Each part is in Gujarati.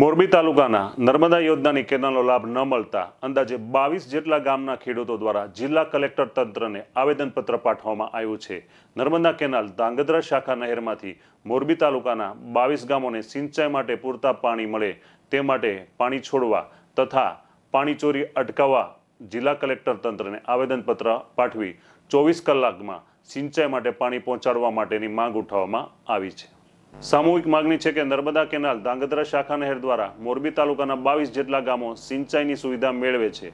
મોરબી તાલુકાના નર્મદા યોજનાની કેનાલનો લાભ ન મળતા અંદાજે બાવીસ જેટલા ગામના ખેડૂતો દ્વારા જિલ્લા કલેક્ટર તંત્રને આવેદનપત્ર પાઠવવામાં આવ્યું છે નર્મદા કેનાલ ધાંગધ્રા શાખા નહેરમાંથી મોરબી તાલુકાના બાવીસ ગામોને સિંચાઈ માટે પૂરતા પાણી મળે તે માટે પાણી છોડવા તથા પાણી ચોરી અટકાવવા જિલ્લા કલેક્ટર તંત્રને આવેદનપત્ર પાઠવી ચોવીસ કલાકમાં સિંચાઈ માટે પાણી પહોંચાડવા માટેની માંગ ઉઠાવવામાં આવી છે સામૂહિક માગણી છે કે નર્મદા કેનાલ ધાંગધ્રા શાખા નહેર દ્વારા મોરબી તાલુકાના બાવીસ જેટલા ગામો સિંચાઈની સુવિધા મેળવે છે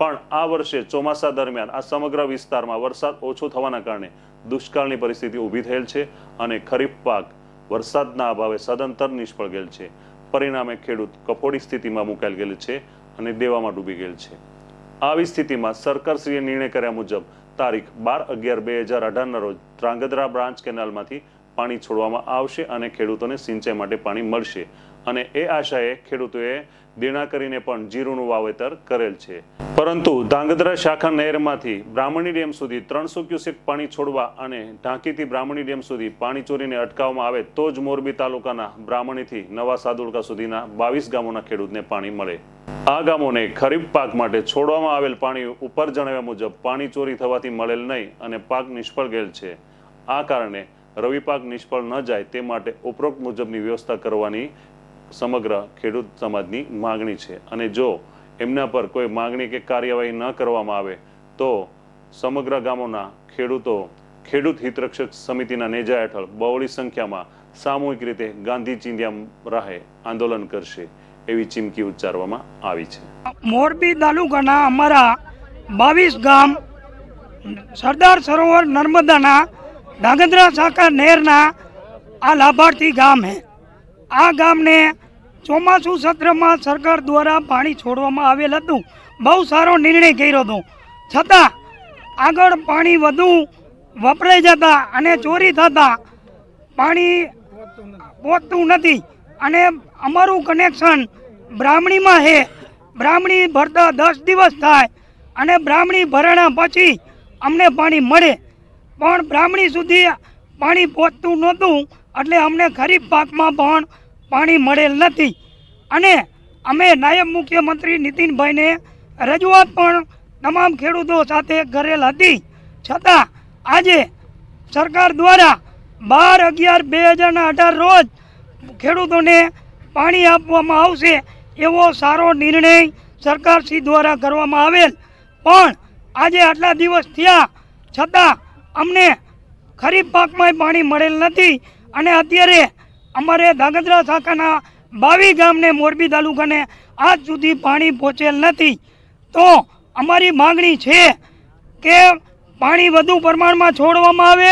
પણ આ વર્ષે ચોમાસા દરમિયાન આ સમગ્ર વિસ્તારમાં વરસાદ ઓછો થવાના કારણે દુષ્કાળની પરિસ્થિતિ ઊભી થયેલ છે અને ખરીફ પાક વરસાદના અભાવે સદંતર નિષ્ફળ ગયેલ છે પરિણામે ખેડૂત કફોડી સ્થિતિમાં મુકાઈ ગયેલ છે અને દેવામાં ડૂબી ગયેલ છે આવી સ્થિતિમાં સરકારશ્રીએ નિર્ણય કર્યા મુજબ તારીખ બાર અગિયાર બે હજાર અઢારના રોજ ધ્રાંગધ્રા બ્રાન્ચ કેનાલમાંથી પાણી છોડવામાં આવશે અને ખેડૂતોને સિંચાઈ માટે પાણી મળશે અને એ આશાએ ખેડૂતોએ દેણા કરીને પણ જીરુનું વાવેતર કરેલ છે પરંતુ ધાંગધ્રા શાખા નહેરમાંથી બ્રાહ્મણી ડેમ સુધી ત્રણસો ક્યુસેક પાણી છોડવા અને ઢાંકીથી બ્રાહ્મણી ડેમ સુધી પાણી ચોરીને અટકાવવામાં આવે તો જ મોરબી તાલુકાના બ્રાહ્મણીથી નવા સાદુડકા સુધીના બાવીસ ગામોના ખેડૂતને પાણી મળે આ ગામોને ખરીફ પાક માટે છોડવામાં આવેલ પાણી ઉપર જણાવ્યા મુજબ પાણી ચોરી થવાથી મળેલ નહીં અને પાક નિષ્ફળ ગયેલ છે આ કારણે રવિ પાક નિષ્ફળ ન જાય તે માટે ઉપરોક્ત મુજબની વ્યવસ્થા કરવાની સમગ્ર ખેડૂત સમાજની માગણી છે અને જો એમના પર કોઈ માગણી કે કાર્યવાહી ન કરવામાં આવે તો સમગ્ર ગામોના ખેડૂતો ખેડૂત હિતરક્ષક સમિતિના નેજા હેઠળ બહોળી સંખ્યામાં સામૂહિક રીતે ગાંધી ચિંધ્યા રાહે આંદોલન કરશે એવી ચીમકી ઉચ્ચારવામાં આવી છે મોરબી તાલુકાના અમારા બાવીસ ગામ સરદાર સરોવર નર્મદાના ધાંગધ્રા શાખા નહેરના આ લાભાર્થી ગામ હે આ ગામને ચોમાસું સત્રમાં સરકાર દ્વારા પાણી છોડવામાં આવેલ હતું બહુ સારો નિર્ણય કર્યો હતો છતાં આગળ પાણી વધુ વપરાઈ જતા અને ચોરી થતાં પાણી પહોંચતું નથી અને અમારું કનેક્શન બ્રાહ્મણીમાં હે બ્રાહ્મણી ભરતા દસ દિવસ થાય અને બ્રાહ્મણી ભરણા પછી અમને પાણી મળે પણ બ્રાહ્મણી સુધી પાણી પહોંચતું નહોતું એટલે અમને ખરીફ પાકમાં પણ પાણી મળેલ નથી અને અમે નાયબ મુખ્યમંત્રી નીતિનભાઈને રજૂઆત પણ તમામ ખેડૂતો સાથે કરેલ હતી છતાં આજે સરકાર દ્વારા બાર અગિયાર બે હજારના અઢાર રોજ ખેડૂતોને પાણી આપવામાં આવશે એવો સારો નિર્ણય સરકારશ્રી દ્વારા કરવામાં આવેલ પણ આજે આટલા દિવસ થયા છતાં અમને ખરીફ પાકમાં પાણી મળેલ નથી અને અત્યારે અમારે ધાગધ્રા શાખાના બાવી ગામને મોરબી તાલુકાને આજ સુધી પાણી પહોંચેલ નથી તો અમારી માગણી છે કે પાણી વધુ પ્રમાણમાં છોડવામાં આવે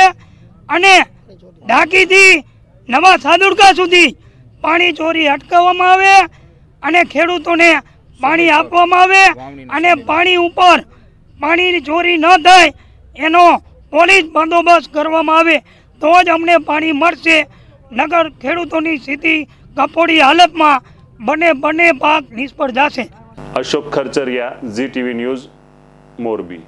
અને ઢાંકીથી નવા સાદુડકા સુધી પાણી ચોરી અટકાવવામાં આવે અને ખેડૂતોને પાણી આપવામાં આવે અને પાણી ઉપર પાણીની ચોરી ન થાય એનો પોલીસ બંદોબસ્ત કરવામાં આવે તો જ અમને પાણી મળશે નગર ખેડૂતોની સ્થિતિ કફોડી હાલતમાં બંને બંને પાક નિષ્ફળ જશે Ashok Kharchariya Zee TV news Morbi